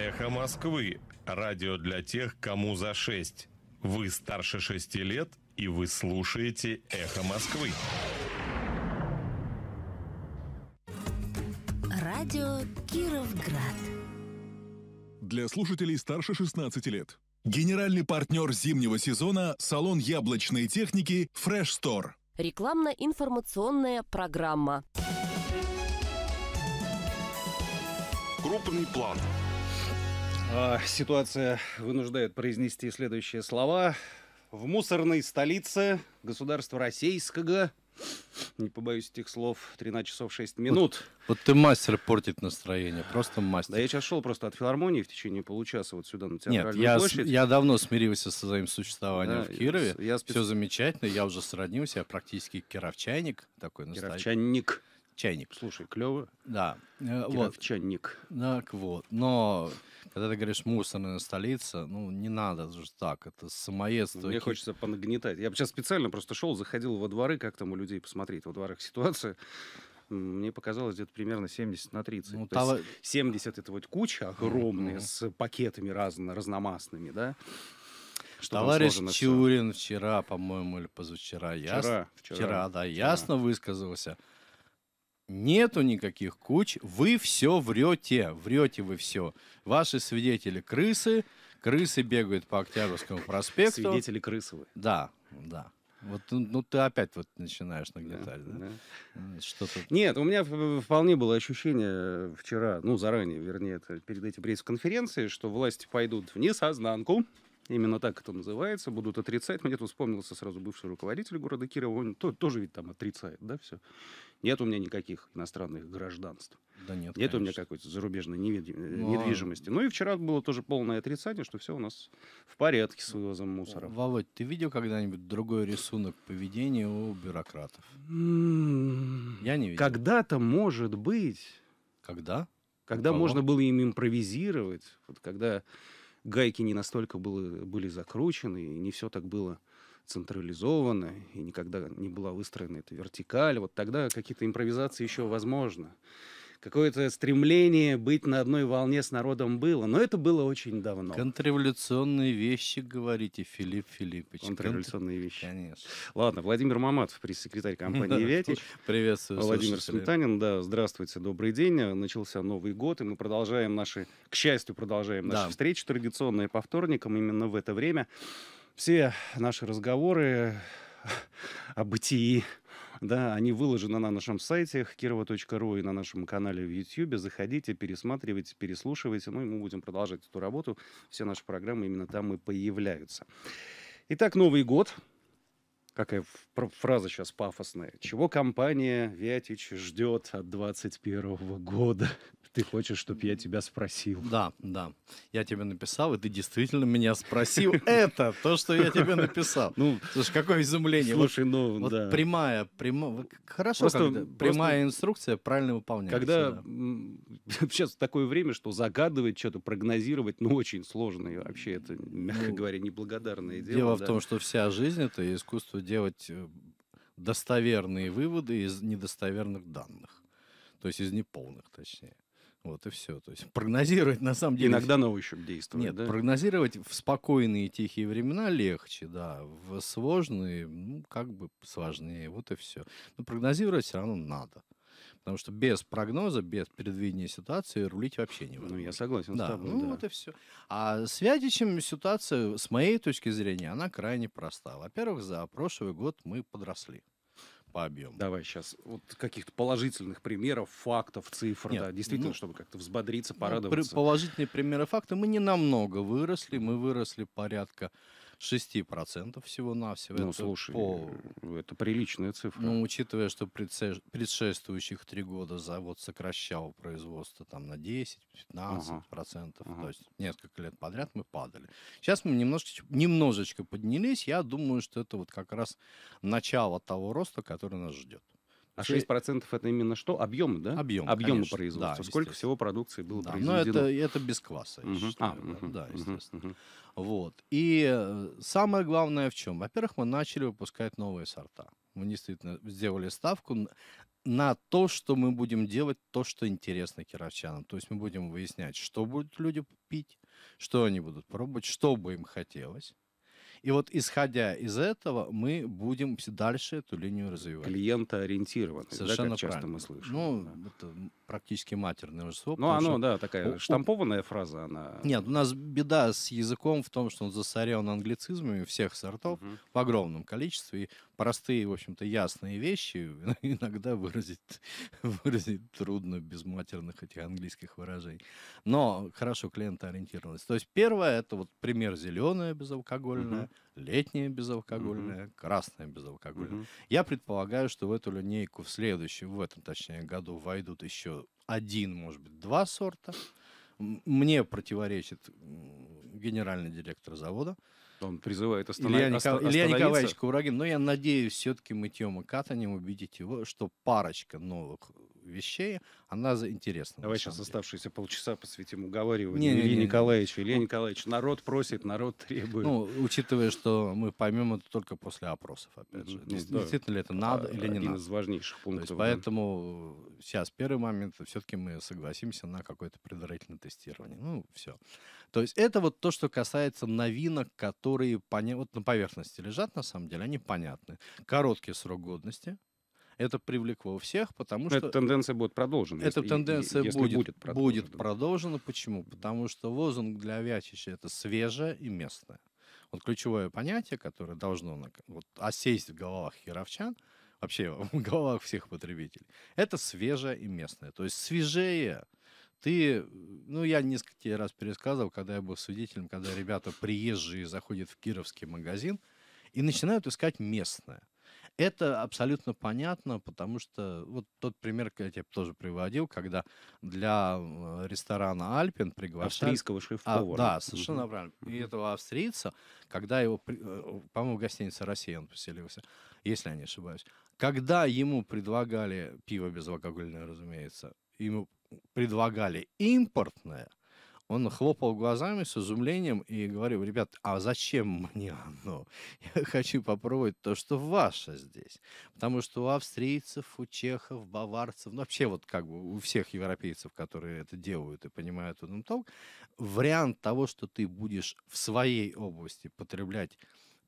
Эхо Москвы. Радио для тех, кому за 6. Вы старше 6 лет, и вы слушаете Эхо Москвы. Радио Кировград. Для слушателей старше 16 лет. Генеральный партнер зимнего сезона – салон яблочной техники Fresh Store. Рекламно-информационная программа. Крупный план – а, ситуация вынуждает произнести следующие слова. В мусорной столице государства российского, не побоюсь этих слов, 13 часов 6 минут. Вот, вот ты мастер портит настроение, просто мастер. Да я сейчас шел просто от филармонии в течение получаса вот сюда на театральную Нет, я, площадь. я давно смирился со своим существованием да, в Кирове. Я, я спец... Все замечательно, я уже сроднился, я практически Кировчаник такой. Кировчайник. Настоящий чайник. Слушай, клево. Да. Э, вот. Чайник. Так вот. Но когда ты говоришь мусорная столица, ну не надо же так, это самоедство. Мне хочется понагнетать. Я бы сейчас специально просто шел, заходил во дворы, как там у людей посмотреть во дворах ситуация мне показалось, где-то примерно 70 на 30. Ну, То тала... есть 70 это вот куча огромная mm-hmm. с пакетами разно, разномастными, да? Что Товарищ Чурин все. вчера, по-моему, или позавчера, вчера, яс... вчера, вчера, да, вчера. ясно высказался Нету никаких куч, вы все врете, врете вы все. Ваши свидетели крысы, крысы бегают по Октябрьскому проспекту. Свидетели крысы вы. Да, да. Вот, ну, ты опять вот начинаешь нагнетать, да? да? да. Что-то... Нет, у меня вполне было ощущение э, вчера, ну, заранее, вернее, это перед этим пресс-конференцией, что власти пойдут в несознанку, именно так это называется, будут отрицать. Мне тут вспомнился сразу бывший руководитель города Кирова, он то, тоже ведь там отрицает, да, все. Нет у меня никаких иностранных гражданств. Да нет, Нет у меня какой-то зарубежной невид... Э, Но... недвижимости. Ну и вчера было тоже полное отрицание, что все у нас в порядке с вывозом мусора. Володь, ты видел когда-нибудь другой рисунок поведения у бюрократов? М-м-м. Я не видел. Когда-то, может быть. Когда? Когда можно было им импровизировать. Вот когда гайки не настолько было, были закручены, и не все так было централизованно, и никогда не была выстроена эта вертикаль. Вот тогда какие-то импровизации еще возможно какое-то стремление быть на одной волне с народом было, но это было очень давно. Контрреволюционные вещи, говорите, Филипп Филиппович. Контрреволюционные Контр... вещи. Конечно. Ладно, Владимир Маматов, пресс-секретарь компании «Вети». Приветствую. Владимир Сметанин, да, здравствуйте, добрый день. Начался Новый год, и мы продолжаем наши, к счастью, продолжаем наши встречи традиционные по вторникам именно в это время. Все наши разговоры о бытии, да, они выложены на нашем сайте kirova.ru и на нашем канале в YouTube. Заходите, пересматривайте, переслушивайте. Ну и мы будем продолжать эту работу. Все наши программы именно там и появляются. Итак, Новый год какая фраза сейчас пафосная. Чего компания Вятич ждет от 21 года? Ты хочешь, чтобы я тебя спросил? Да, да. Я тебе написал, и ты действительно меня спросил. Это то, что я тебе написал. Ну, слушай, какое изумление. Слушай, ну, вот, да. Вот прямая, прямая, хорошо, просто, когда, просто, прямая инструкция правильно выполняется. Когда да. сейчас такое время, что загадывать что-то, прогнозировать, ну, очень сложно. И вообще это, мягко ну, говоря, неблагодарное дело. Дело да. в том, что вся жизнь — это искусство делать э, достоверные выводы из недостоверных данных. То есть из неполных, точнее. Вот и все. То есть прогнозировать на самом деле... Иногда на ощупь действовать, Нет, да? прогнозировать в спокойные тихие времена легче, да. В сложные, ну, как бы сложнее. Вот и все. Но прогнозировать все равно надо. Потому что без прогноза, без предвидения ситуации рулить вообще невозможно. Ну, я согласен да, с тобой. Ну, да. вот и все. А с Вядичем ситуация, с моей точки зрения, она крайне проста. Во-первых, за прошлый год мы подросли по объему. Давай сейчас вот каких-то положительных примеров, фактов, цифр, Нет, да, действительно, ну, чтобы как-то взбодриться, ну, порадоваться. Ну, положительные примеры, факты мы не намного выросли, мы выросли порядка 6% всего-навсего. Ну, это слушай, по... Э, это приличная цифра. Ну, учитывая, что предшествующих три года завод сокращал производство там на 10-15%, ага. ага. то есть несколько лет подряд мы падали. Сейчас мы немножечко, немножечко поднялись, я думаю, что это вот как раз начало того роста, который нас ждет. А 6% это именно что? Объемы, да? Объемы, Объемы производства. Да, Сколько всего продукции было да. произведено? Ну, это, это без кваса, угу. считаю. А, угу. Да, естественно. Угу. Вот. И э, самое главное в чем? Во-первых, мы начали выпускать новые сорта. Мы действительно сделали ставку на то, что мы будем делать то, что интересно кировчанам. То есть мы будем выяснять, что будут люди пить, что они будут пробовать, что бы им хотелось. И вот исходя из этого, мы будем дальше эту линию развивать. Клиента Клиентоориентированный, Совершенно да, как правильно. мы слышим. Ну, да. это практически матерное слово. Ну, оно, что... да, такая у, штампованная фраза. Она... Нет, у нас беда с языком в том, что он засорен англицизмами всех сортов угу. в огромном количестве. И простые, в общем-то, ясные вещи иногда выразить, выразить трудно без матерных этих английских выражений. Но хорошо клиентоориентированность. То есть первое, это вот пример зеленое безалкогольное. Угу летняя безалкогольная, угу. красная безалкогольная. Угу. Я предполагаю, что в эту линейку в следующем, в этом точнее году войдут еще один, может быть, два сорта. Мне противоречит генеральный директор завода. Он призывает остановиться. Илья, Никол... Илья Николаевич Курагин. Но я надеюсь, все-таки мы Тема Катанем убедить его, что парочка новых вещей, она заинтересна. Давай сейчас деле. оставшиеся полчаса посвятим уговариванию не, Ильи Николаевича. Илья ну, Николаевич, народ просит, народ требует. Ну, учитывая, что мы поймем это только после опросов, опять же. Ну, да. Действительно ли это надо а, или не надо. Один из важнейших пунктов. То есть, поэтому сейчас первый момент, все-таки мы согласимся на какое-то предварительное тестирование. Ну, все. То есть это вот то, что касается новинок, которые поня... вот на поверхности лежат, на самом деле, они понятны. Короткий срок годности — это привлекло всех, потому Но что... Эта тенденция будет продолжена. Эта если, тенденция если будет, будет, продолжена. будет продолжена. Почему? Потому что лозунг для Вячича — это свежее и местное. Вот ключевое понятие, которое должно вот, осесть а в головах херовчан, вообще в головах всех потребителей, это свежее и местное. То есть свежее, ты, ну, я несколько тебе раз пересказывал, когда я был свидетелем, когда ребята приезжие заходят в кировский магазин и начинают искать местное. Это абсолютно понятно, потому что вот тот пример, который я тебе тоже приводил, когда для э, ресторана Альпин приглашали... Австрийского а, шеф-повара. А, да, совершенно угу. правильно. И этого австрийца, когда его... Э, по-моему, гостиница «Россия» он поселился, если я не ошибаюсь. Когда ему предлагали пиво безалкогольное, разумеется, ему предлагали импортное – он хлопал глазами с изумлением и говорил, ребят, а зачем мне оно? Я хочу попробовать то, что ваше здесь. Потому что у австрийцев, у чехов, баварцев, ну вообще вот как бы у всех европейцев, которые это делают и понимают этот толк, вариант того, что ты будешь в своей области потреблять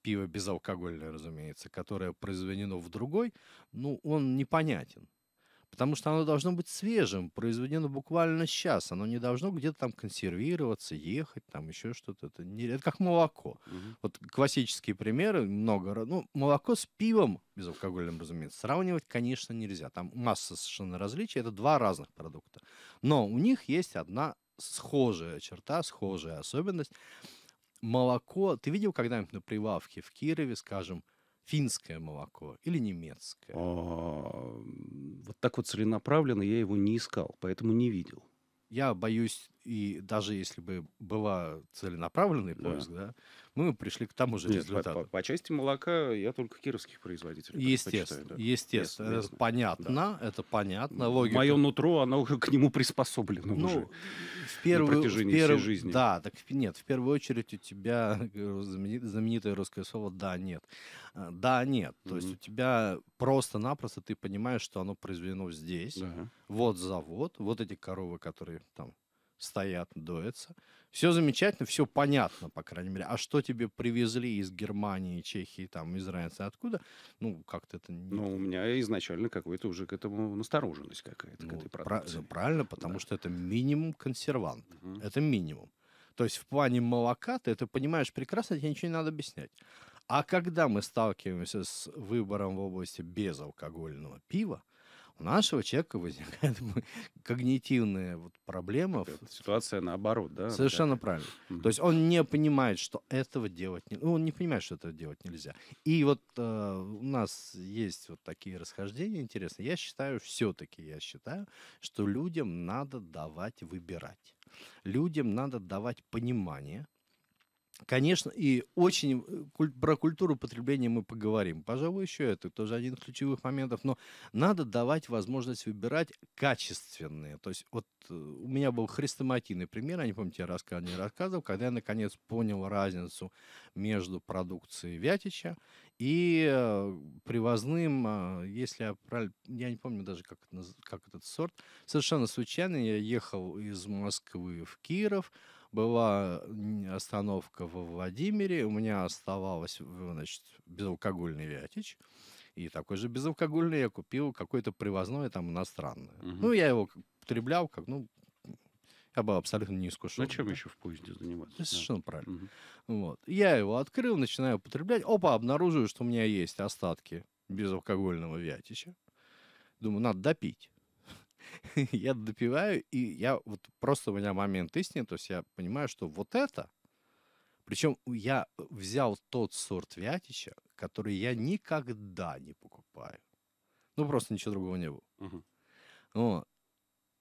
пиво безалкогольное, разумеется, которое произведено в другой, ну, он непонятен. Потому что оно должно быть свежим, произведено буквально сейчас. Оно не должно где-то там консервироваться, ехать, там еще что-то. Это, не... это как молоко. Угу. Вот классические примеры много. Ну, молоко с пивом, безалкогольным, разумеется, сравнивать, конечно, нельзя. Там масса совершенно различий. Это два разных продукта. Но у них есть одна схожая черта, схожая особенность. Молоко... Ты видел когда-нибудь на прилавке в Кирове, скажем, финское молоко или немецкое? А, вот так вот целенаправленно я его не искал, поэтому не видел. Я боюсь, и даже если бы была целенаправленный поиск, да, да мы пришли к тому же Нет, результату. По, по части молока я только кировских производителей. Естественно, да. естественно, естественно. Это понятно, да. это понятно. Логика. Мое нутро, оно к нему приспособлено ну, уже в первую, на протяжении в перв... всей жизни. Да, так нет, в первую очередь у тебя знаменитое русское слово «да, нет». А, «Да, нет». То mm-hmm. есть у тебя просто-напросто ты понимаешь, что оно произведено здесь, uh-huh. вот завод, вот эти коровы, которые там стоят, дуются. Все замечательно, все понятно, по крайней мере. А что тебе привезли из Германии, Чехии, там, из разницы откуда? Ну, как-то это... Не... Ну, у меня изначально какой-то уже к этому настороженность какая-то, ну, к этой продукции. Правильно, потому да. что это минимум консервант. Угу. Это минимум. То есть в плане молока ты это понимаешь прекрасно, тебе ничего не надо объяснять. А когда мы сталкиваемся с выбором в области безалкогольного пива, у нашего человека возникает когнитивная вот проблема. Это ситуация наоборот, да? Совершенно да. правильно. Угу. То есть он не понимает, что этого делать нельзя. Ну, он не понимает, что этого делать нельзя. И вот э, у нас есть вот такие расхождения интересные. Я считаю, все-таки я считаю, что людям надо давать выбирать. Людям надо давать понимание, Конечно, и очень э, куль- про культуру потребления мы поговорим. Пожалуй, еще это тоже один из ключевых моментов. Но надо давать возможность выбирать качественные. То есть вот э, у меня был хрестоматийный пример, я не помню, я рассказывал, не рассказывал, когда я наконец понял разницу между продукцией Вятича и э, привозным, если я правильно, я не помню даже, как, это, как этот сорт, совершенно случайно я ехал из Москвы в Киров, была остановка во Владимире, у меня оставалось, значит, безалкогольный вятич. И такой же безалкогольный я купил какое-то привозное там иностранное. Угу. Ну, я его потреблял, как, ну, я был абсолютно не ну, искушен. Зачем да? еще в поезде заниматься? Да, да. Совершенно правильно. Угу. Вот. Я его открыл, начинаю употреблять. Опа, обнаруживаю, что у меня есть остатки безалкогольного вятича. Думаю, надо допить. я допиваю, и я вот просто у меня момент истины, то есть я понимаю, что вот это, причем я э, взял тот сорт вятича, который я никогда не покупаю. Ну, просто ничего другого не было. Но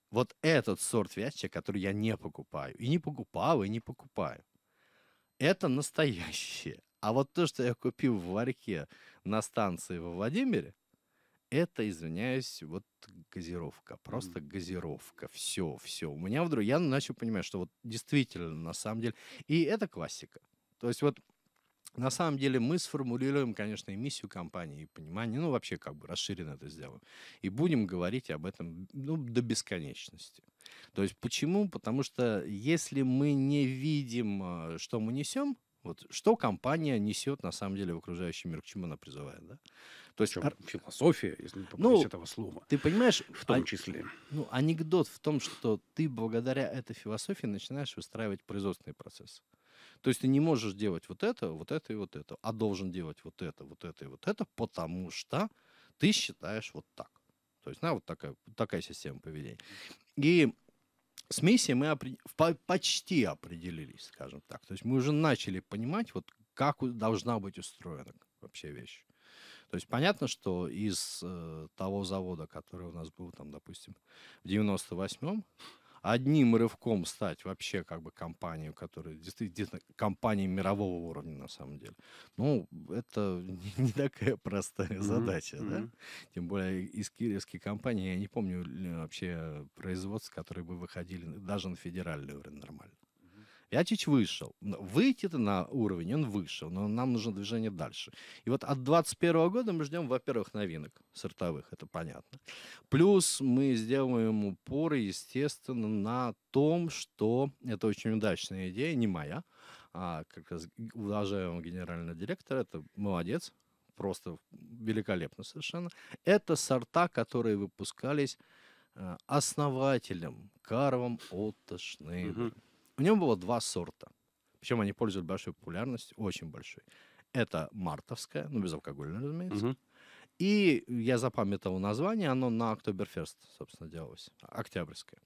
вот этот сорт вятича, который я не покупаю, и не покупал, и не покупаю, это настоящее. А вот то, что я купил в Варьке на станции во Владимире, это, извиняюсь, вот газировка, просто mm. газировка, все, все. У меня вдруг, я начал понимать, что вот действительно, на самом деле, и это классика. То есть вот на самом деле мы сформулируем, конечно, и миссию компании, и понимание, ну, вообще как бы расширенно это сделаем. И будем говорить об этом ну, до бесконечности. То есть почему? Потому что если мы не видим, а, что мы несем, вот что компания несет на самом деле в окружающий мир, к чему она призывает, да? То есть Причем, философия, если не ну, этого слова. Ты понимаешь, в том а, числе. Ну, анекдот в том, что ты благодаря этой философии начинаешь выстраивать производственный процесс. То есть ты не можешь делать вот это, вот это и вот это, а должен делать вот это, вот это и вот это, потому что ты считаешь вот так. То есть, на вот такая, такая система поведения. И с миссией мы опри... почти определились, скажем так. То есть мы уже начали понимать, вот как должна быть устроена вообще вещь. То есть понятно, что из э, того завода, который у нас был, там, допустим, в 98-м, одним рывком стать вообще как бы компанией, которая действительно компанией мирового уровня на самом деле. Ну, это не, не такая простая mm-hmm. задача, mm-hmm. да? Тем более из кировских компании я не помню э, вообще э, производств, которые бы выходили даже на федеральный уровень нормально. Вятич вышел. Выйти-то на уровень он вышел, но нам нужно движение дальше. И вот от 2021 года мы ждем, во-первых, новинок сортовых, это понятно. Плюс мы сделаем упоры, естественно, на том, что это очень удачная идея, не моя, а как раз уважаемого генерального директора, это молодец, просто великолепно совершенно. Это сорта, которые выпускались э, основателем Карвом Отто Шнейдером. Угу. В нем было два сорта. Причем они пользуют большой популярностью, очень большой. Это мартовская, ну, безалкогольная, разумеется. Угу. И я запамятовал название, оно на Октоберфест, собственно, делалось, октябрьское.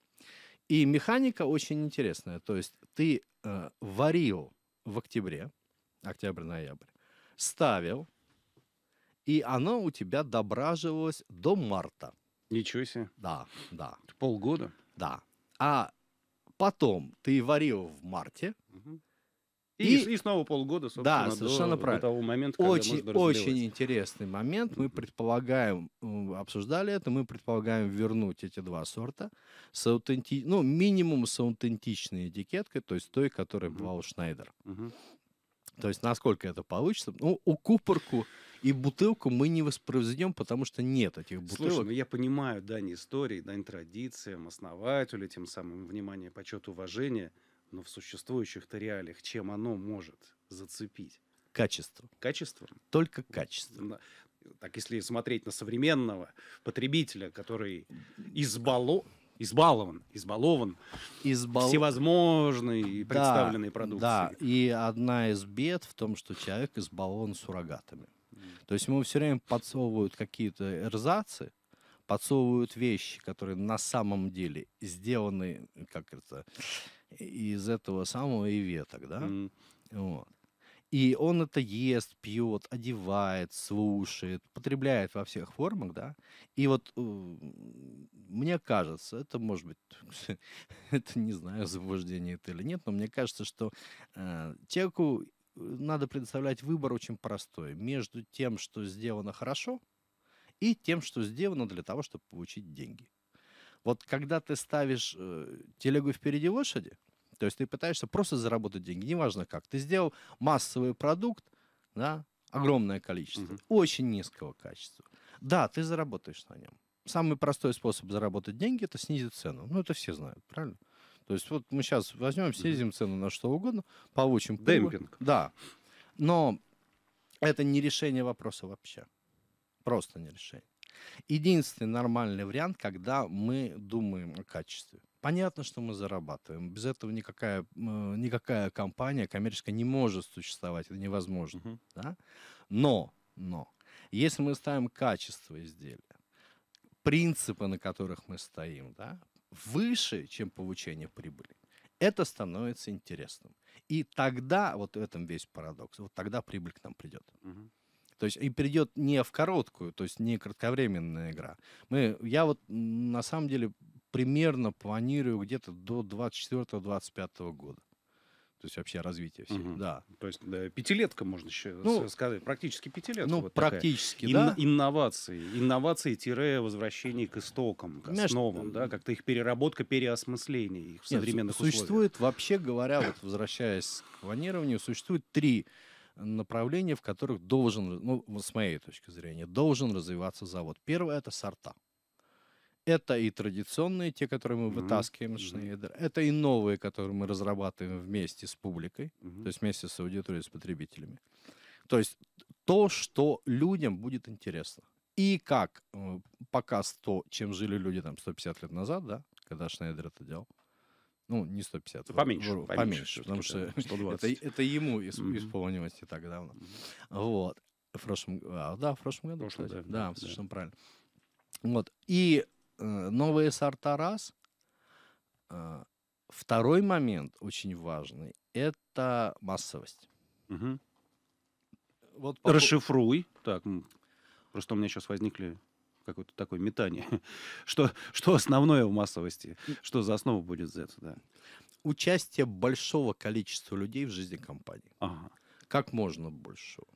И механика очень интересная. То есть ты э, варил в октябре, октябрь-ноябрь, ставил, и оно у тебя дображивалось до марта. Ничего себе. Да, да. Полгода? Да. А Потом ты варил в марте. И, и, и снова полгода, собственно, да, совершенно до, правильно. того момента, когда очень, можно Очень интересный момент. Мы предполагаем, обсуждали это, мы предполагаем вернуть эти два сорта. С аутенти... Ну, минимум с аутентичной этикеткой, то есть той, которая была у Шнайдер. То есть насколько это получится. Ну, у Купорку и бутылку мы не воспроизведем, потому что нет этих бутылок. Слушай, ну я понимаю дань истории, дань традициям, основателю, тем самым внимание, почет, уважение, но в существующих-то реалиях чем оно может зацепить? Качество. Качество? Только качество так если смотреть на современного потребителя, который избало, избалован, избалован, Избал... всевозможной да, продукции. Да, и одна из бед в том, что человек избалован суррогатами. То есть ему все время подсовывают какие-то эрзацы, подсовывают вещи, которые на самом деле сделаны, э, как это, из этого самого и веток, да? Mm. Вот. И он это ест, пьет, одевает, слушает, потребляет во всех формах, да. И вот э, мне кажется, это может быть, это не знаю, заблуждение это или нет, но мне кажется, что э, человеку надо предоставлять выбор очень простой между тем, что сделано хорошо, и тем, что сделано для того, чтобы получить деньги. Вот когда ты ставишь э, телегу впереди лошади, то есть ты пытаешься просто заработать деньги, неважно как. Ты сделал массовый продукт, да, огромное количество, угу. очень низкого качества. Да, ты заработаешь на нем. Самый простой способ заработать деньги – это снизить цену. Ну, это все знают, правильно? То есть вот мы сейчас возьмем, снизим цену на что угодно, получим... Демпинг. Да. Но это не решение вопроса вообще. Просто не решение. Единственный нормальный вариант, когда мы думаем о качестве. Понятно, что мы зарабатываем. Без этого никакая, никакая компания коммерческая не может существовать. Это невозможно. uh Да? Но, но, если мы ставим качество изделия, принципы, на которых мы стоим, да, выше, чем получение прибыли, это становится интересным. И тогда, вот в этом весь парадокс, вот тогда прибыль к нам придет. То есть и придет не в короткую, то есть не кратковременная игра. Мы, я вот на самом деле примерно планирую где-то до 24-25 года. То есть вообще развитие всего. Угу. Да. То есть да, пятилетка, можно еще ну, сказать. Практически пятилетка. Ну, вот практически, такая. да. Ин- инновации. Инновации-возвращение к истокам, к Знаешь, основам, да, как-то их переработка, переосмысление их в современных существует, условиях. Существует, вообще говоря, вот возвращаясь к планированию, существует три направления, в которых должен, ну, с моей точки зрения, должен развиваться завод. Первое — это сорта. Это и традиционные, те, которые мы mm-hmm. вытаскиваем из mm Шнейдера, это и новые, которые мы разрабатываем вместе с публикой, mm-hmm. то есть вместе с аудиторией, с потребителями. То есть то, что людям будет интересно. И как э, показ то, чем жили люди там 150 лет назад, да, когда Шнайдер это делал, ну, не 150. Поменьше. Вру, поменьше, поменьше потому что 120. это, это ему mm-hmm. исполнилось не так давно. Вот. В прошлом, а, да, в прошлом году, прошлом, кстати. Да, да, да, совершенно правильно. Вот. И Э, новые сорта раз. Э, второй момент очень важный – это массовость. Угу. Вот по... Расшифруй. Так, просто у меня сейчас возникли какое-то такое метание. что, что основное в массовости? Что за основа будет Z? Да? Участие большого количества людей в жизни компании. Ага. Как можно большего.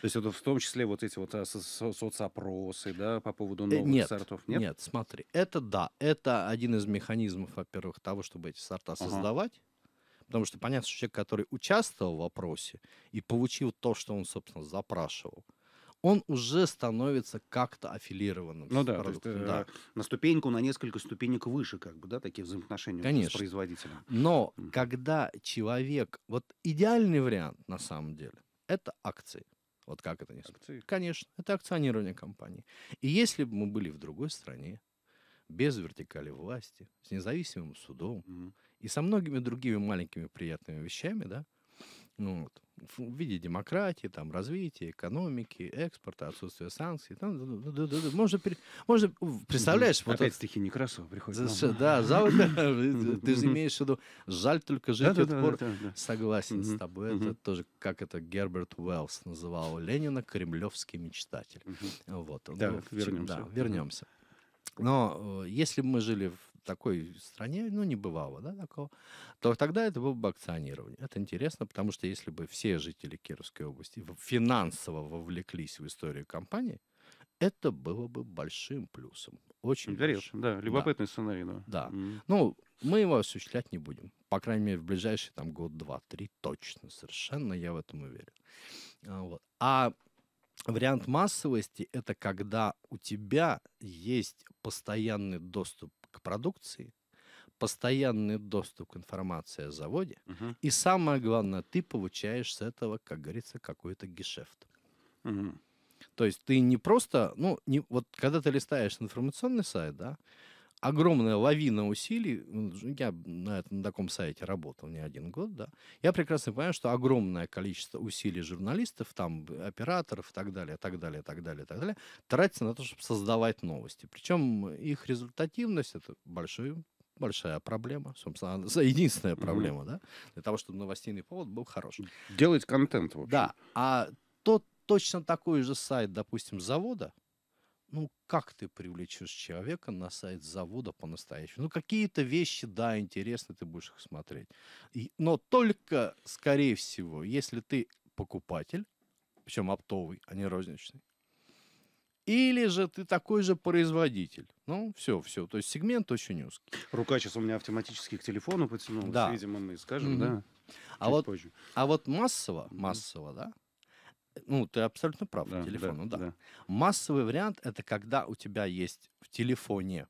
То есть это в том числе вот эти вот э, со- соцопросы, да, по поводу э, новых нет, сортов? Нет, нет, смотри, это да, это один из механизмов, во-первых, того, чтобы эти сорта создавать. Потому что понятно, что человек, который участвовал в опросе и получил то, что он, собственно, запрашивал, он уже становится как-то аффилированным. Ну да, продуктом. то есть, э, да. на ступеньку, на несколько ступенек выше, как бы, да, такие взаимоотношения Конечно. с производителем. Но mm. когда человек, вот идеальный вариант на самом деле, это акции. Вот как это не Акции. Конечно, это акционирование компании. И если бы мы были в другой стране, без вертикали власти, с независимым судом угу. и со многими другими маленькими приятными вещами, да, ну вот, в виде демократии, там, развития, экономики, экспорта, отсутствия санкций. Там, да, да, да, да, можно, пере... можно, представляешь... Вот Опять-таки вот, Некрасова приходит. За, да, зал, э, ты же имеешь в виду, жаль только жить да, от да, пор. Да, да, да. Согласен с тобой, это тоже, как это Герберт Уэллс называл Ленина, кремлевский мечтатель. Вот. Да, ну, вернемся. Да, вернемся. Но э, если бы мы жили в такой стране, ну, не бывало, да, такого, то тогда это было бы акционирование. Это интересно, потому что если бы все жители Кировской области финансово вовлеклись в историю компании, это было бы большим плюсом. Очень Интересно, большим. да, любопытный да. сценарий. Да. да. Mm. Ну, мы его осуществлять не будем. По крайней мере, в ближайшие там год, два, три точно совершенно, я в этом уверен. А, вот. А вариант массовости — это когда у тебя есть постоянный доступ к продукции, постоянный доступ к информации о заводе, угу. и самое главное, ты получаешь с этого, как говорится, какой-то гешефт. Угу. То есть ты не просто, ну, не, вот когда ты листаешь информационный сайт, да, огромная лавина усилий. Ну, я на, этом, на таком сайте работал не один год, да. Я прекрасно понимаю, что огромное количество усилий журналистов, там, операторов и так далее, так далее, так далее, так далее, тратится на то, чтобы создавать новости. Причем их результативность — это большой большая проблема, собственно, она единственная проблема, угу. да, для того, чтобы новостейный повод был хороший. Делать контент, в общем. Да, а тот точно такой же сайт, допустим, завода, ну как ты привлечешь человека на сайт завода по-настоящему? Ну какие-то вещи, да, интересно, ты будешь их смотреть. И, но только, скорее всего, если ты покупатель, причем оптовый, а не розничный, или же ты такой же производитель. Ну, все, все. То есть сегмент очень узкий. Рука сейчас у меня автоматически к телефону потянулась, да. видимо, мы скажем, mm-hmm. да. А вот, позже. а вот массово, массово, mm-hmm. да, ну, ты абсолютно прав, да, телефон, да, ну да. да. Массовый вариант это когда у тебя есть в телефоне,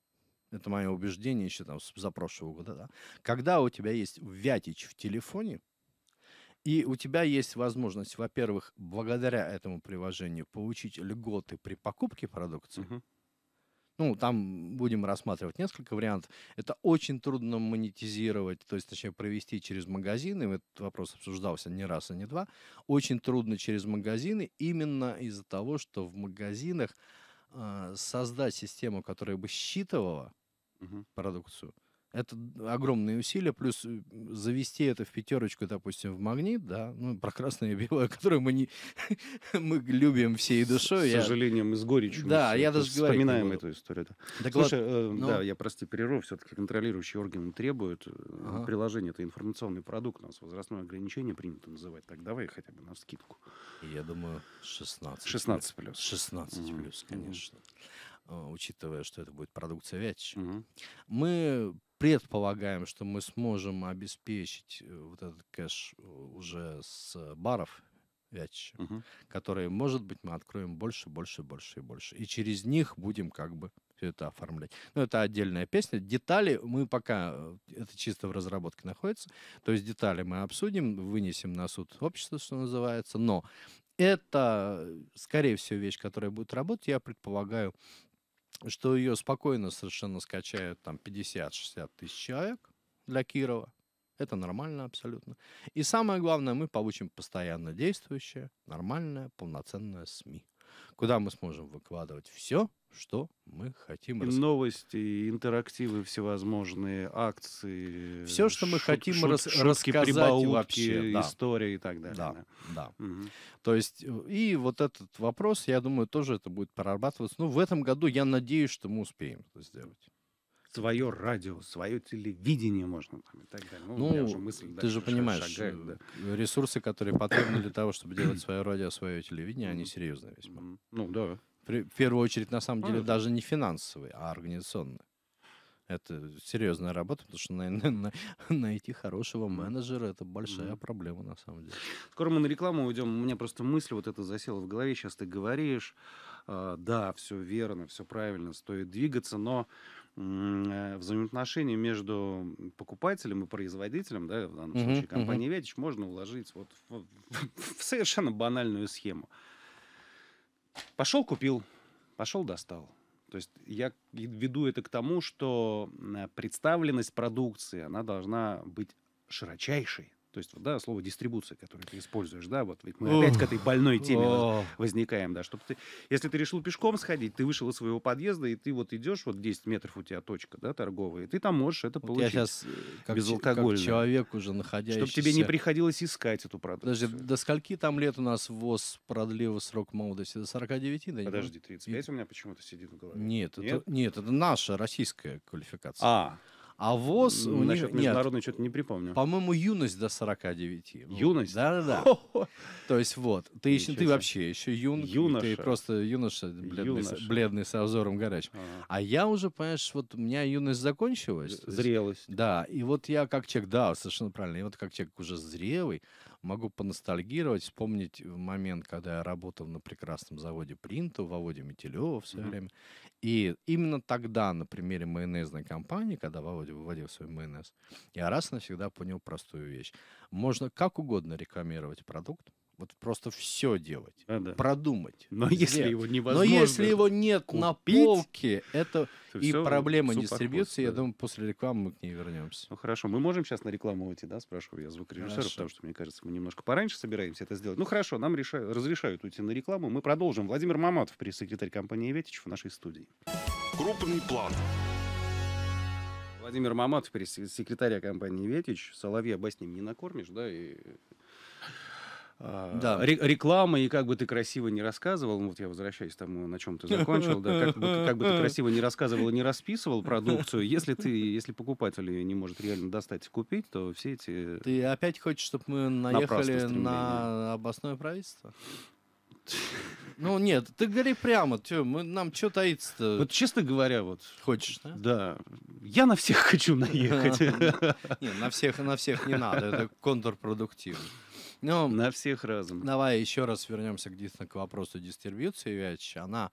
это мое убеждение еще там за прошлого года, да, когда у тебя есть вятич в телефоне, и у тебя есть возможность, во-первых, благодаря этому приложению получить льготы при покупке продукции, угу. Ну, там будем рассматривать несколько вариантов. Это очень трудно монетизировать, то есть, точнее, провести через магазины. Этот вопрос обсуждался не раз и не два. Очень трудно через магазины именно из-за того, что в магазинах э, создать систему, которая бы считывала угу. продукцию, это огромные усилия, плюс э, завести это в пятерочку, допустим, в магнит, да, ну, про красное и белое, которое мы, не, мы любим всей душой. С, я... сожалением и с горечью. Да, я даже говорю. Вспоминаем эту историю. Да. Доклад... Слушай, э, Но... да, ну я, прости, перерыв, все-таки контролирующие органы требуют э, ага. приложение, это информационный продукт, у нас возрастное ограничение принято называть, так давай хотя бы на скидку. Я думаю, 16. 16 плюс. 16 mm-hmm. плюс, конечно. Mm-hmm учитывая, что это будет продукция Вятича. Угу. Мы предполагаем, что мы сможем обеспечить э, вот этот кэш э, уже с э, баров вятича, угу. которые, может быть, мы откроем больше, больше, больше и больше. И через них будем как бы все это оформлять. Но ну, это отдельная песня. Детали мы пока, это чисто в разработке находится, то есть детали мы обсудим, вынесем на суд общества, что называется, но это, скорее всего, вещь, которая будет работать, я предполагаю, что ее спокойно совершенно скачают там 50-60 тысяч человек для Кирова. Это нормально абсолютно. И самое главное, мы получим постоянно действующее, нормальное, полноценное СМИ куда мы сможем выкладывать все, что мы хотим рассказать. Новости, интерактивы всевозможные, акции. Все, что мы шут, хотим шут, рас- шутки, рассказать вообще. Да. История и так далее. Да, да. да. Угу. То есть, э, и вот этот вопрос, я думаю, тоже это будет прорабатываться. Ну, в этом году я надеюсь, что мы успеем это сделать свое радио, свое телевидение можно там и так далее. Ну, ну уже мысль, ты да, же понимаешь, шагает, да. Э, ресурсы, которые потребны для того, чтобы делать свое радио, свое телевидение, они серьезные весьма. Ну да. При, в первую очередь, на самом деле, а, даже не финансовые, а организационные. Это серьезная работа, потому что на, на, найти хорошего менеджера это большая mm-hmm. проблема на самом деле. Скоро мы на рекламу уйдем. У меня просто мысль вот эта засела в голове. Сейчас ты говоришь, э, да, все верно, все правильно, стоит двигаться, но э, Э, взаимоотношения между покупателем и производителем, да, в данном mm-hmm. случае компании mm-hmm. Вятич, можно уложить вот в, в совершенно банальную схему. Пошел, купил, пошел, достал. То есть я веду это к тому, что представленность продукции, она должна быть широчайшей, то есть, да, слово дистрибуция, которое ты используешь, да, вот ведь мы опять к этой больной теме возникаем, да, чтобы ты, если ты решил пешком сходить, ты вышел из своего подъезда, и ты вот идешь, вот 10 метров у тебя точка, да, торговая, и ты там можешь это вот получить. Я сейчас э, как, как человек уже находящийся... Чтобы тебе не приходилось искать эту продукцию. Подожди, до скольки там лет у нас ВОЗ продлил срок молодости? До 49? Да, Подожди, 35 и... у меня почему-то сидит в голове. Нет, нет? Это, нет, это наша российская квалификация. А, а ВОЗ... У Насчет них, международной что-то не припомню. По-моему, юность до 49. Юность? Да-да-да. То есть вот, ты, еще, ты вообще еще юн, юноша. ты просто юноша, бледный, юноша. бледный со взором горячим. Ага. А я уже, понимаешь, вот у меня юность закончилась. Зрелость. Есть, да, и вот я как человек, да, совершенно правильно, и вот как человек уже зрелый, могу поностальгировать, вспомнить момент, когда я работал на прекрасном заводе Принта, в АВОДе Метелева в свое mm время. И именно тогда, на примере майонезной компании, когда Володя выводил свой майонез, я раз навсегда понял простую вещь. Можно как угодно рекламировать продукт, вот просто все делать, а, да. продумать. Но сделать. если его невозможно, но если его нет купить, на полке, это и проблема дистрибьюции. Да. Я думаю, после рекламы мы к ней вернемся. Ну хорошо, мы можем сейчас на рекламу уйти, да? Спрашиваю я звукорежиссера, хорошо. потому что мне кажется, мы немножко пораньше собираемся это сделать. Ну хорошо, нам реша... разрешают уйти на рекламу, мы продолжим. Владимир Маматов, пресс-секретарь компании Ветич в нашей студии. Крупный план. Владимир Маматов, пресс-секретаря компании Ветич. Соловья ним не накормишь, да? И а, да. рекламы, и как бы ты красиво не рассказывал, ну, вот я возвращаюсь к тому, на чем ты закончил, да, как бы, как бы ты красиво не рассказывал и не расписывал продукцию, если ты, если покупатель ее не может реально достать и купить, то все эти... Ты опять хочешь, чтобы мы наехали на областное правительство? Ну нет, ты говори прямо, тё, мы, нам что таится-то? Вот честно говоря, вот... Хочешь, да? Да. Я на всех хочу наехать. Нет, на всех, на всех не надо, это контрпродуктивно. Ну, на всех разом. Давай еще раз вернемся к, действительно, к вопросу дистрибьюции Вяч. Она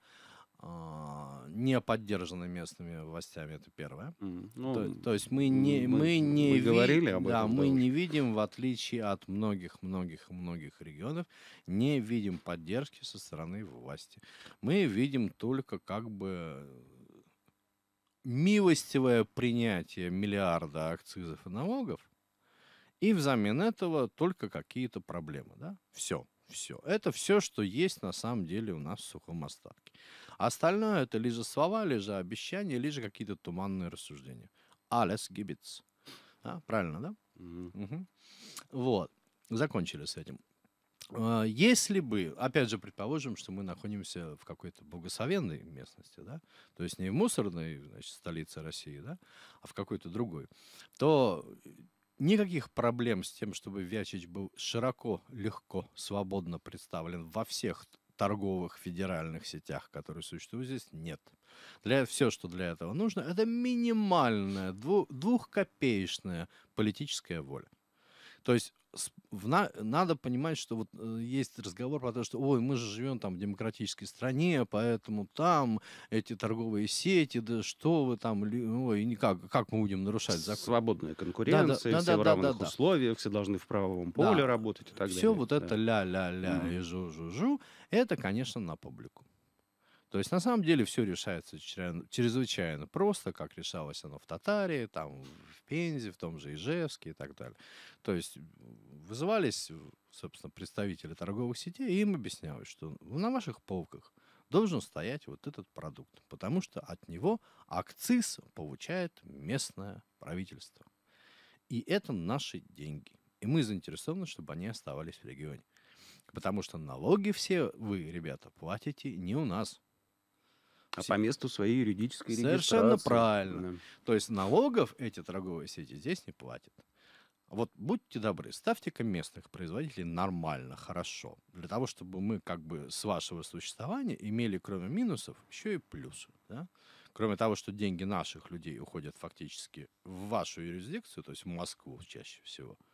э, не поддержана местными властями, это первое. Mm. Ну, то, то есть мы не, мы, мы не, мы говорили об этом. да, мы не видим, в отличие от многих-многих многих регионов, не видим поддержки со стороны власти. Мы видим только как бы милостивое принятие миллиарда акцизов и налогов, и взамен этого только какие-то проблемы, да? Все, все. Это все, что есть на самом деле у нас в сухом остатке. Остальное это лишь слова, лишь обещания, лишь какие-то туманные рассуждения. Алес гибиц. Да? Правильно, да? Угу. Вот. Закончили с этим. А, если бы, опять же, предположим, что мы находимся в какой-то благословенной местности, да, то есть не в мусорной значит, столице России, да, а в какой-то другой, то никаких проблем с тем, чтобы Вячич был широко, легко, свободно представлен во всех торговых федеральных сетях, которые существуют здесь, нет. Для, все, что для этого нужно, это минимальная дву, двухкопеечная политическая воля. То есть в на- надо понимать, что вот э, есть разговор про то, что, ой, мы же живем там в демократической стране, поэтому там эти торговые сети, да что вы там, ой, никак, как мы будем нарушать закон? Свободная конкуренция, Да-да, все в да-да-да-да-да. равных условиях, все должны в правовом Да. поле работать и так далее. Все вот это Да. ля-ля-ля и жу-жу-жу, это, конечно, на публику. То есть на самом деле все решается чрезвычайно, просто, как решалось оно в Татарии, там, в Пензе, в том же Ижевске и так далее. То есть вызывались, собственно, представители торговых сетей, и им объяснялось, что на ваших полках должен стоять вот этот продукт, потому что от него акциз получает местное правительство. И это наши деньги. И мы заинтересованы, чтобы они оставались в регионе. Потому что налоги все вы, ребята, платите не у нас, а по месту своей юридической регистрации. Совершенно правильно. Да. То есть налогов эти торговые сети здесь не платят. Вот будьте добры, ставьте-ка местных производителей нормально, хорошо. Для того, чтобы мы как бы с вашего существования имели кроме минусов еще и плюсы. Да? Кроме того, что деньги наших людей уходят фактически в вашу юрисдикцию, то есть в Москву чаще всего –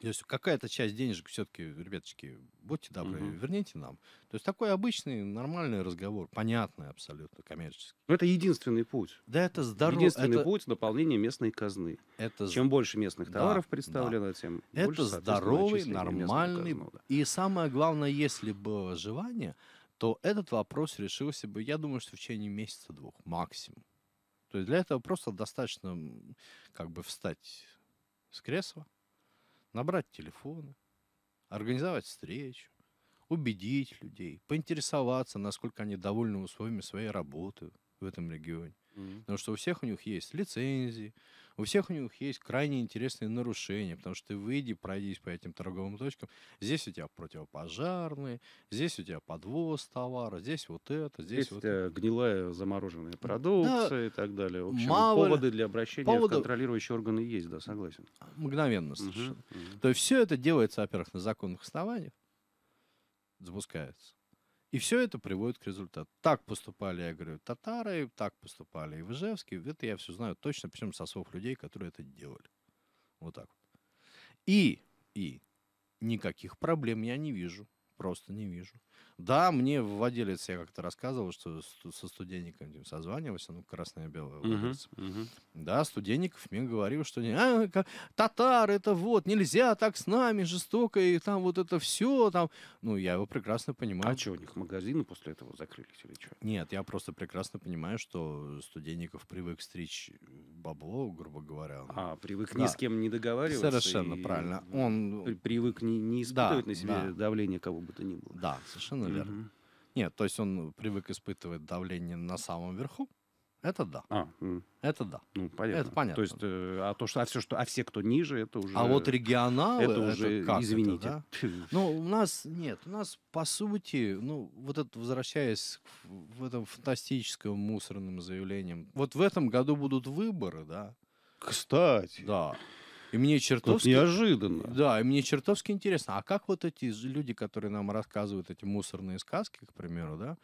то есть какая-то часть денежек все-таки, ребяточки, будьте добры, угу. верните нам. То есть такой обычный, нормальный разговор, понятный абсолютно, коммерческий. Но это единственный путь. Да, это здоровый. Единственный это... путь наполнение местной казны. Это... Чем больше местных да, товаров представлено, да. тем это больше, здоровый, нормальный. Казну, да. И самое главное, если бы желание, то этот вопрос решился бы, я думаю, что в течение месяца-двух максимум. То есть для этого просто достаточно как бы встать с кресла, набрать телефоны, организовать встречу, убедить людей, поинтересоваться, насколько они довольны условиями своей работы в этом регионе. Mm-hmm. Потому что у всех у них есть лицензии, у всех у них есть крайне интересные нарушения, потому что ты выйди, пройдись по этим торговым точкам, здесь у тебя противопожарные, здесь у тебя подвоз товара, здесь вот это, здесь, здесь вот это. гнилая замороженная продукция да, и так далее. В общем, мало... поводы для обращения повода... в контролирующие органы есть, да, согласен. Мгновенно совершенно. Угу, угу. То есть все это делается, во-первых, на законных основаниях, запускается. И все это приводит к результату. Так поступали, я говорю, татары, так поступали и в Ижевске. Это я все знаю точно, причем со слов людей, которые это делали. Вот так вот. И, и никаких проблем я не вижу. Просто не вижу. Да, мне в владелец, я как-то рассказывал, что со студенником созванивался, ну, красное-белое. Uh-huh, Да, студенников мне говорил, что а, татар, это вот, нельзя так с нами, жестоко, и там вот это все, там... Ну, я его прекрасно а понимаю. А что, у них магазины после этого закрылись или что? Нет, я просто прекрасно понимаю, что студенников привык стричь э, бабло, грубо говоря. А, привык да. ни с кем не договариваться. Совершенно правильно. Он... Привык не, не испытывать да, на себе да. давление кого бы то ни было. Да, совершенно наверное. Mm-hmm. Нет, то есть он привык испытывать давление на самом верху. Это да. А, это да. Ну, понятно. Это понятно. То есть, э, а то, что, а все, что, а все, кто ниже, это уже. А вот регионалы, это уже, это как извините. Это, да? Ну, у нас нет, у нас по сути, ну, вот это возвращаясь к в этом фантастическом мусорным заявлением. Вот в этом году будут выборы, да? Кстати. Да. И мне чертовски... неожиданно. Да, и мне чертовски интересно, а как вот эти люди, которые нам рассказывают эти мусорные сказки, к примеру, да,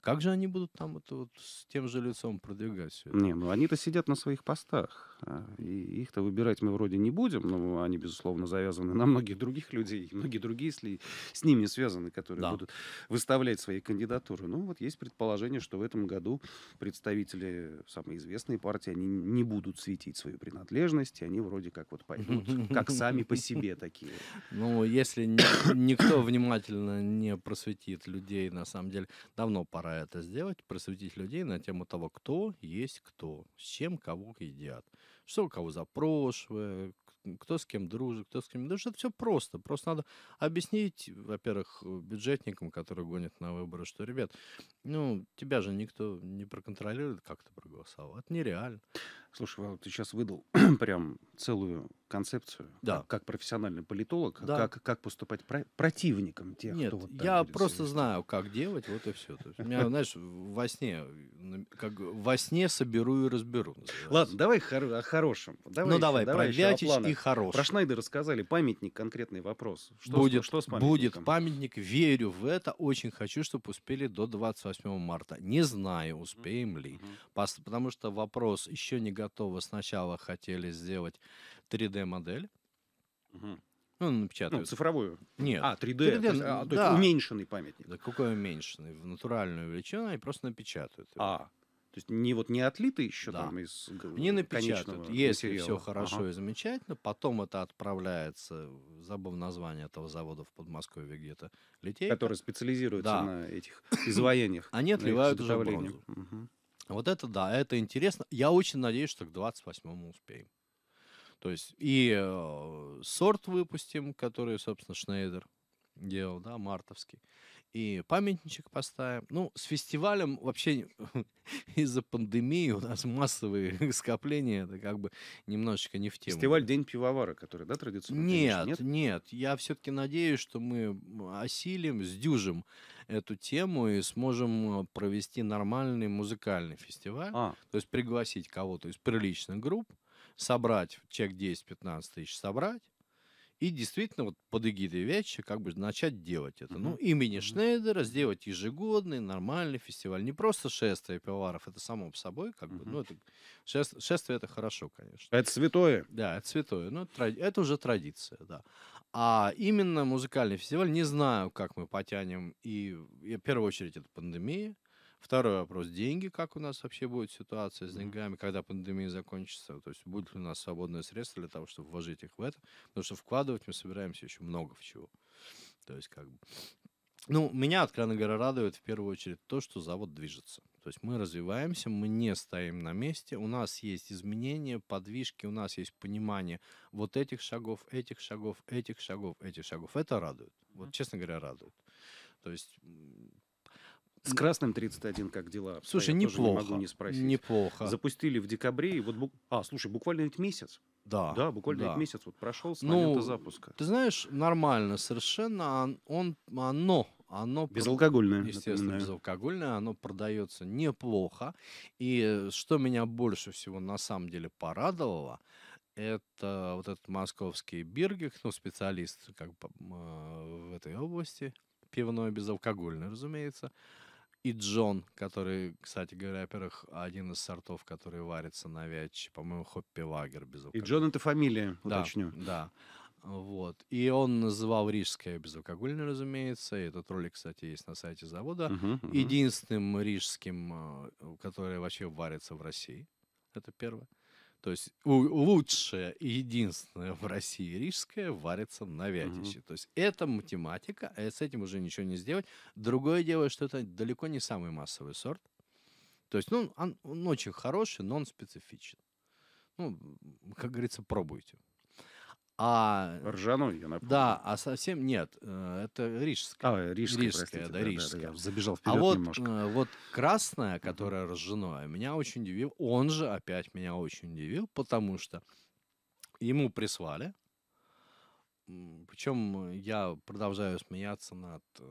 как же они будут там это вот с тем же лицом продвигать все это? Не, ну они-то сидят на своих постах. А, и их-то выбирать мы вроде не будем, но они, безусловно, завязаны на многих других людей, многие другие с, ли, с ними связаны, которые да. будут выставлять свои кандидатуры. Ну, вот есть предположение, что в этом году представители самой известной партии, они не будут светить свою принадлежность, и они вроде как вот пойдут, как сами по себе такие. Ну, если никто внимательно не просветит людей, на самом деле, давно пора это сделать, просветить людей на тему того, кто есть кто, с чем кого едят что кого запрошивает, кто с кем дружит, кто с кем... Даже это все просто. Просто надо объяснить, во-первых, э, бюджетникам, которые гонят на выборы, что, ребят, ну, тебя же никто не проконтролирует, как ты проголосовал. Это нереально. Слушай, Вал, ты сейчас выдал прям целую концепцию, да. как, как профессиональный политолог, да. как, как поступать про противником тех, Нет, кто вот я просто собирается. знаю, как делать, вот и все. у меня, знаешь, во сне, как во сне соберу и разберу. Называется. Ладно, давай хор о хорошем. Давай ну давай, давай про Вятич и хороший. Про Шнайдера рассказали, памятник, конкретный вопрос. Что, будет, с, что с памятником? Будет памятник, верю в это, очень хочу, чтобы успели до 28 марта. Не знаю, успеем mm -hmm. ли, потому что вопрос еще не готово. Сначала хотели сделать 3D-модель. Угу. Ну, напечатают. Ну, цифровую? Нет. А, 3D, 3D то есть, а, да. есть уменьшенный памятник. Да какой уменьшенный? В натуральную величину они просто напечатают. Его. А, то есть не вот не отлитый еще да. там из э, Не напечатают. Если материала. все хорошо ага. и замечательно, потом это отправляется, забыл название этого завода в Подмосковье где-то, литей. Который специализируется да. на этих изваяниях. Они отливают уже бронзу. Угу. Вот это да, это интересно. Я очень надеюсь, что к 28-му успеем. То есть и э, сорт выпустим, который, собственно, Шнейдер делал, да, мартовский. И памятничек поставим. Ну, с фестивалем вообще из-за пандемии у нас массовые скопления, это как бы немножечко не в тему. Фестиваль День пивовара, который, да, традиционно? Нет, нет, нет. Я все-таки надеюсь, что мы осилим, сдюжим эту тему и сможем э, провести нормальный музыкальный фестиваль. А. То есть пригласить кого-то из приличных групп, собрать чек 10-15 тысяч, собрать, и действительно вот под эгидой Вяча как бы начать делать это. Ну, имени mm Шнейдера сделать ежегодный нормальный фестиваль. Не просто шествие пивоваров, это само по собой как бы, ну, это, шествие, шествие это хорошо, конечно. Это святое. Да, это святое, но это, это уже традиция, да. А именно музыкальный фестиваль, не знаю, как мы потянем, и, и в первую очередь это пандемия, Второй вопрос. Деньги, как у нас вообще будет ситуация с деньгами, когда пандемия закончится? То есть будет ли у нас свободное средство для того, чтобы вложить их в это? Потому что вкладывать мы собираемся еще много в чего. То есть как бы... Ну, меня, откровенно говоря, радует в первую очередь то, что завод движется. То есть мы развиваемся, мы не стоим на месте, у нас есть изменения, подвижки, у нас есть понимание вот этих шагов, этих шагов, этих шагов, этих шагов. Это радует. Вот, честно говоря, радует. То есть с красным 31 как дела? А слушай, Я неплохо. Не могу не спросить. Неплохо. Запустили в декабре и вот бу... а слушай, буквально ведь месяц. Да. Да, буквально да. ведь месяц вот прошел с ну, момента запуска. Ты знаешь, нормально совершенно. А он, оно, оно безалкогольное. Естественно, напоминаю. безалкогольное. Оно продается неплохо. И э, что меня больше всего на самом деле порадовало, это вот этот московский Биргик, ну, специалист как бы, э, в этой области, пивное безалкогольное, разумеется и Джон, который, кстати говоря, во-первых, один из сортов, который варится на вятче, по-моему, хоппи Вагер без И Джон — это фамилия, да, уточню. Да, вот. И он называл рижское безалкогольное, разумеется. И этот ролик, кстати, есть на сайте завода. Uh-huh, uh-huh. Единственным рижским, э, которое вообще варится в России. Это первое. То есть лучшее и единственное в России рижское варится на вятище. Угу. То есть это математика, а с этим уже ничего не сделать. Другое дело, что это далеко не самый массовый сорт. То есть ну, он, он очень хороший, но он специфичен. Ну, как говорится, пробуйте. А, Ржаной, я напомню. Да, а совсем нет. Э, это рижская. А, э, рижская, рижская простите, да, да, рижская. Да, да, я забежал вперед а вот, немножко. Э, вот красная, которая uh-huh. ржаное, меня очень удивил. Он же опять меня очень удивил, потому что ему прислали М, Причем э, я продолжаю смеяться над... Э,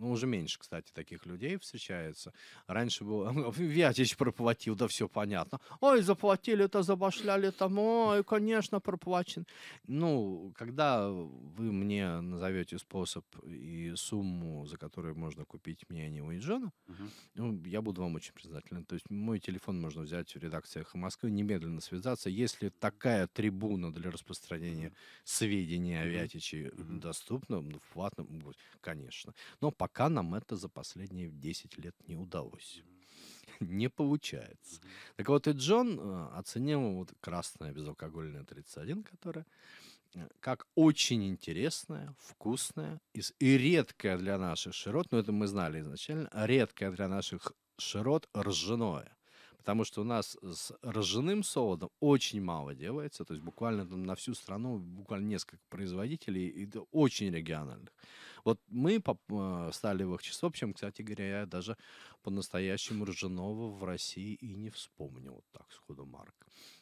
ну, уже меньше, кстати, таких людей встречается. Раньше было... Вятич ну, проплатил, да все понятно. Ой, заплатили-то, забашляли-то, ой, конечно, проплачен. Ну, когда вы мне назовете способ и сумму, за которую можно купить мнение а у Джона, Мгм. ну, я буду вам очень признателен. То есть мой телефон можно взять в редакциях Москвы, немедленно связаться. Если такая трибуна для распространения сведений о Вятичи угу. доступно в платном, конечно. Но пока нам это за последние 10 лет не удалось. Не получается. Так вот, и Джон э, оценил вот красное безалкогольное 31, которое э, как очень интересное, вкусное и редкое для наших широт, но это мы знали изначально, редкое для наших широт ржаное. Потому что у нас с ржаным солодом очень мало делается, то есть буквально там на всю страну буквально несколько производителей, и очень региональных. Вот мы э, стали в их число, общем, кстати говоря, я даже по-настоящему ржаного в России и не вспомнил вот так сходу марк.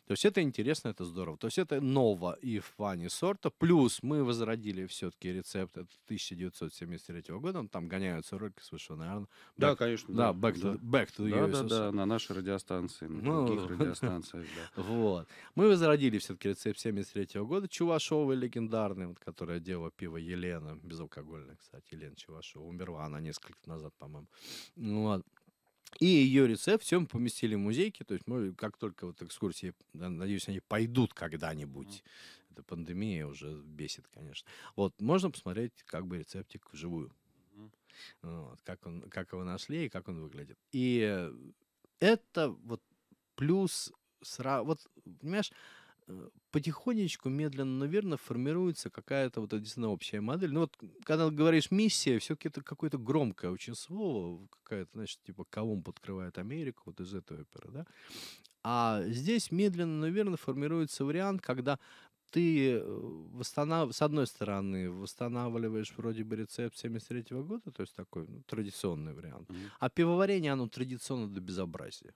То есть это интересно, это здорово. То есть это ново и в плане сорта. Плюс мы возродили все-таки рецепт от 1973 года. там гоняются ролики свыше, наверное. Back, да, конечно. Да, back да. back to да, USS. да, да, на нашей радиостанции, на ну, радиостанциях. Да. Вот. Мы возродили все-таки рецепт 73 года. Чувашовый легендарный, вот, которая делала пиво Елена, безалкогольное, кстати, Елена Чувашова. Умерла она несколько назад, по-моему. Вот. И ее рецепт все мы поместили в музейки. То есть мы, как только вот экскурсии, надеюсь, они пойдут когда-нибудь. Mm-hmm. Эта пандемия уже бесит, конечно. Вот, можно посмотреть как бы рецептик вживую. Mm-hmm. Вот, как, он, как его нашли и как он выглядит. И э, это вот плюс... сразу, Вот, понимаешь, Э, потихонечку, медленно, но формируется какая-то вот действительно общая модель. Ну вот, когда говоришь миссия, все-таки это какое-то громкое очень слово, какая-то, значит, типа, кого подкрывает Америку, вот из этой оперы, да. А здесь медленно, но формируется вариант, когда ты э, восстанав с одной стороны восстанавливаешь вроде бы рецепт 73 -го года, то есть такой ну, традиционный вариант, mm-hmm. а пивоварение оно традиционно до безобразия.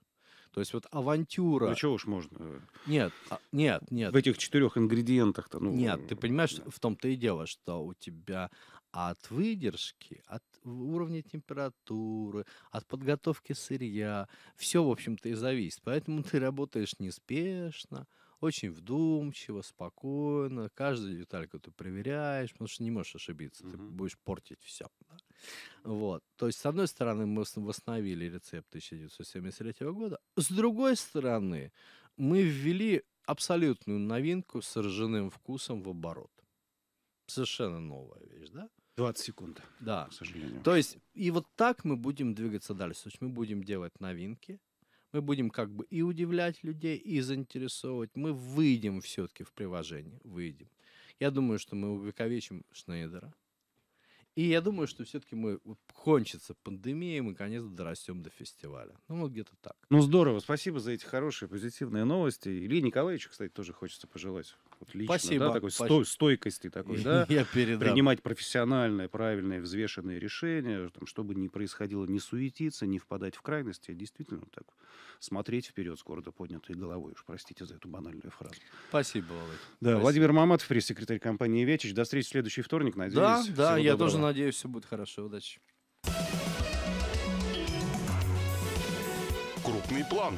То есть вот авантюра... Ну чего уж можно? Э, нет, а, нет, нет. В этих четырех ингредиентах-то... Ну, нет, ты понимаешь, да. в том-то и дело, что у тебя от выдержки, от уровня температуры, от подготовки сырья, все, в общем-то, и зависит. Поэтому ты работаешь неспешно, очень вдумчиво, спокойно, каждую детальку ты проверяешь, потому что не можешь ошибиться, угу. ты будешь портить все. Да? Вот. То есть, с одной стороны, мы с- восстановили рецепт 1973 года. С другой стороны, мы ввели абсолютную новинку с ржаным вкусом в оборот. Совершенно новая вещь, да? 20 секунд, Да. к сожалению. То есть, и вот так мы будем двигаться дальше. То есть мы будем делать новинки, мы будем как бы и удивлять людей, и заинтересовывать. Мы выйдем все-таки в приложение, выйдем. Я думаю, что мы увековечим Шнейдера. И я думаю, что все-таки мы кончится пандемия, и мы наконец дорастем до фестиваля. Ну, вот где-то так. Ну, здорово. Спасибо за эти хорошие, позитивные новости. Илье Николаевичу, кстати, тоже хочется пожелать вот лично, Спасибо. да, такой Спасибо. стойкости такой, да, Я передам. принимать профессиональное, правильное, взвешенное решение, там, чтобы не происходило, не суетиться, не впадать в крайности, а действительно так смотреть вперед с гордо поднятой головой. Уж простите за эту банальную фразу. Спасибо, Володь. Да, Спасибо. Владимир Маматов, пресс-секретарь компании «Вечич». До встречи в следующий вторник, надеюсь. Да, да, я доброго. тоже надеюсь, все будет хорошо. Удачи. Крупный план.